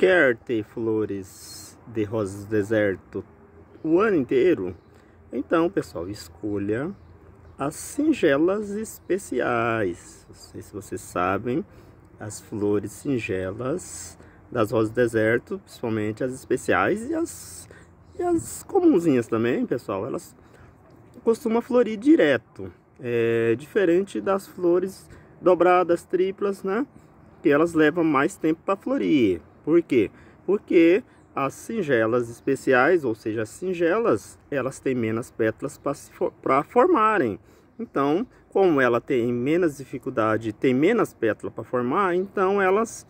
quer ter flores de rosas do deserto o ano inteiro, então, pessoal, escolha as singelas especiais. Não sei se vocês sabem, as flores singelas das rosas do deserto, principalmente as especiais e as, e as comunzinhas também, pessoal, elas costumam florir direto. É diferente das flores dobradas, triplas, né? Que elas levam mais tempo para florir. Por quê? Porque as singelas especiais, ou seja, as singelas, elas têm menos pétalas para formarem. Então, como ela tem menos dificuldade, tem menos pétala para formar, então elas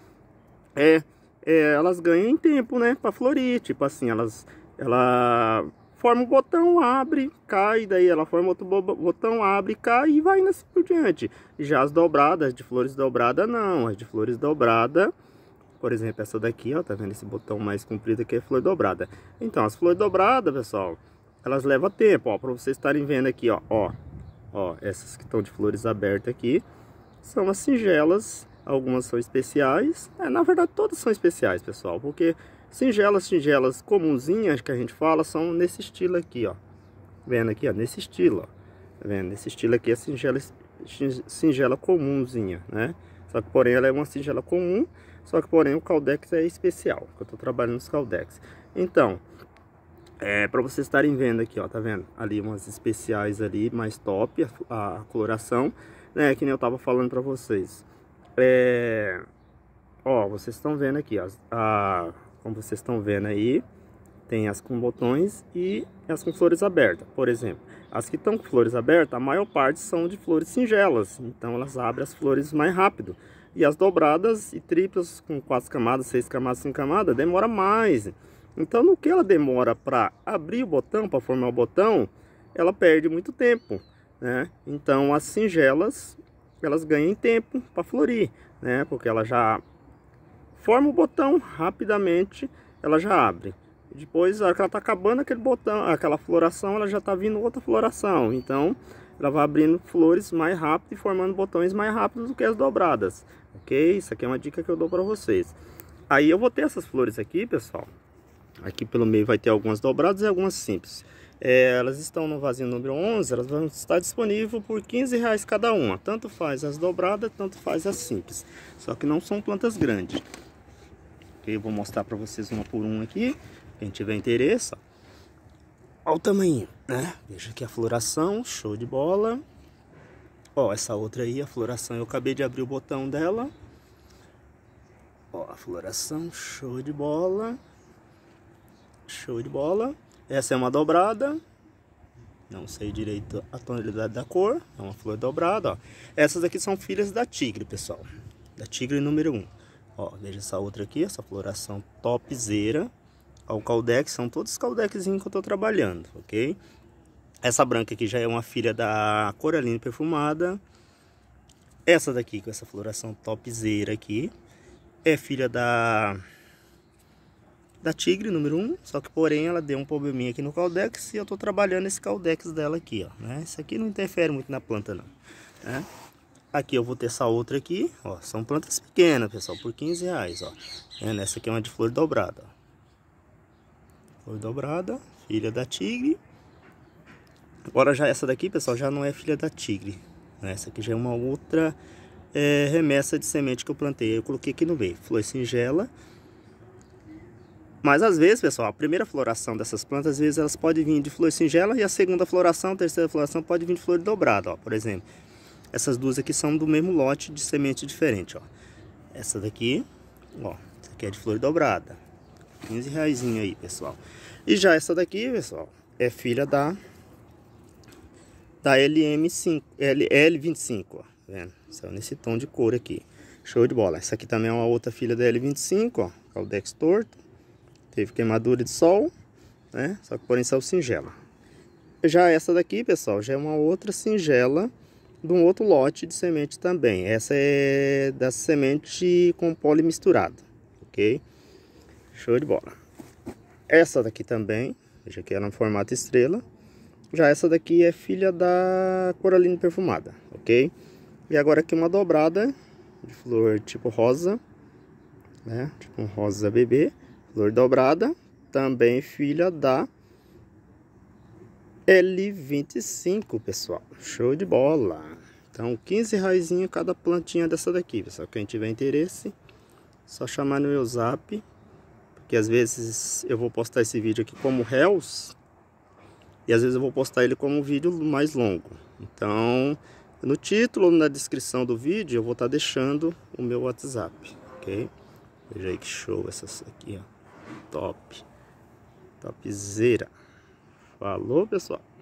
é, é, elas ganham em tempo, né, para florir, tipo assim, elas ela forma um botão, abre, cai, daí ela forma outro botão, abre, cai e vai assim por diante. Já as dobradas, de flores dobradas não, as de flores dobradas por exemplo, essa daqui, ó, tá vendo esse botão mais comprido aqui é flor dobrada. Então, as flores dobradas, pessoal, elas levam tempo, ó, para vocês estarem vendo aqui, ó, ó, ó, essas que estão de flores abertas aqui, são as singelas, algumas são especiais, é, na verdade todas são especiais, pessoal, porque singelas, singelas comunzinhas que a gente fala são nesse estilo aqui, ó, tá vendo aqui, ó, nesse estilo, ó. Tá vendo? nesse estilo aqui é singela, singela comumzinha, né? Só que porém ela é uma singela comum só que, porém, o Caldex é especial, eu estou trabalhando nos Caldex. Então, é, para vocês estarem vendo aqui, ó, tá vendo? Ali umas especiais ali, mais top, a, a coloração, né? Que nem eu tava falando para vocês. É, ó, vocês estão vendo aqui, ó, a, como vocês estão vendo aí, tem as com botões e as com flores abertas, por exemplo. As que estão com flores abertas, a maior parte são de flores singelas, então elas abrem as flores mais rápido. E as dobradas e triplas com quatro camadas, seis camadas, cinco camadas, demora mais. Então, no que ela demora para abrir o botão, para formar o botão, ela perde muito tempo, né? Então, as singelas, elas ganham tempo para florir, né? Porque ela já forma o botão rapidamente, ela já abre. Depois, na hora que ela está acabando aquele botão, aquela floração, ela já está vindo outra floração. Então, ela vai abrindo flores mais rápido e formando botões mais rápidos do que as dobradas. Ok? Isso aqui é uma dica que eu dou para vocês. Aí eu vou ter essas flores aqui, pessoal. Aqui pelo meio vai ter algumas dobradas e algumas simples. É, elas estão no vasinho número 11, elas vão estar disponíveis por 15 reais cada uma. Tanto faz as dobradas, tanto faz as simples. Só que não são plantas grandes. Ok, eu vou mostrar para vocês uma por uma aqui. Quem tiver interesse, ó, o tamanho, né? Veja aqui a floração, show de bola. Ó, essa outra aí, a floração, eu acabei de abrir o botão dela. Ó, a floração, show de bola. Show de bola. Essa é uma dobrada. Não sei direito a tonalidade da cor. É uma flor dobrada, ó. Essas aqui são filhas da tigre, pessoal. Da tigre número 1. Um. Ó, veja essa outra aqui, essa floração topzera ao caldex, são todos caldexinhos que eu estou trabalhando, ok? Essa branca aqui já é uma filha da Coraline perfumada. Essa daqui, com essa floração topzera aqui, é filha da da Tigre número 1, só que porém ela deu um probleminha aqui no caldex e eu estou trabalhando esse caldex dela aqui, ó, né? Isso aqui não interfere muito na planta não, né? Aqui eu vou ter essa outra aqui, ó, são plantas pequenas, pessoal, por 15 reais, ó. É, nessa aqui é uma de flor dobrada, ó. Flor dobrada, filha da tigre. Agora já essa daqui, pessoal, já não é filha da tigre. Né? Essa aqui já é uma outra é, remessa de semente que eu plantei. Eu coloquei aqui no meio. Flor singela. Mas às vezes, pessoal, a primeira floração dessas plantas, às vezes elas podem vir de flor singela e a segunda floração, a terceira floração pode vir de flor dobrada, ó, por exemplo. Essas duas aqui são do mesmo lote de semente diferente, ó. Essa daqui, ó, essa aqui é de flor dobrada. 15 reais aí, pessoal. E já essa daqui, pessoal, é filha da da LM5, L, L25, ó, tá vendo? Saiu nesse tom de cor aqui. Show de bola. Essa aqui também é uma outra filha da L25, ó, é Dex torto. Teve queimadura de sol, né? Só que porém saiu singela. Já essa daqui, pessoal, já é uma outra singela de um outro lote de semente também. Essa é da semente com poli misturado, ok? Show de bola. Essa daqui também, veja que é no formato estrela. Já essa daqui é filha da Coraline Perfumada, ok? E agora aqui uma dobrada de flor tipo rosa, né? Tipo um rosa bebê, flor dobrada, também filha da L25, pessoal. Show de bola! Então, 15 raizinhos cada plantinha dessa daqui, pessoal. Quem tiver interesse, só chamar no meu zap que às vezes eu vou postar esse vídeo aqui como réus e às vezes eu vou postar ele como um vídeo mais longo. Então, no título, na descrição do vídeo, eu vou estar tá deixando o meu WhatsApp, ok? Veja aí que show essas aqui, ó. Top. Topzera. Falou, pessoal.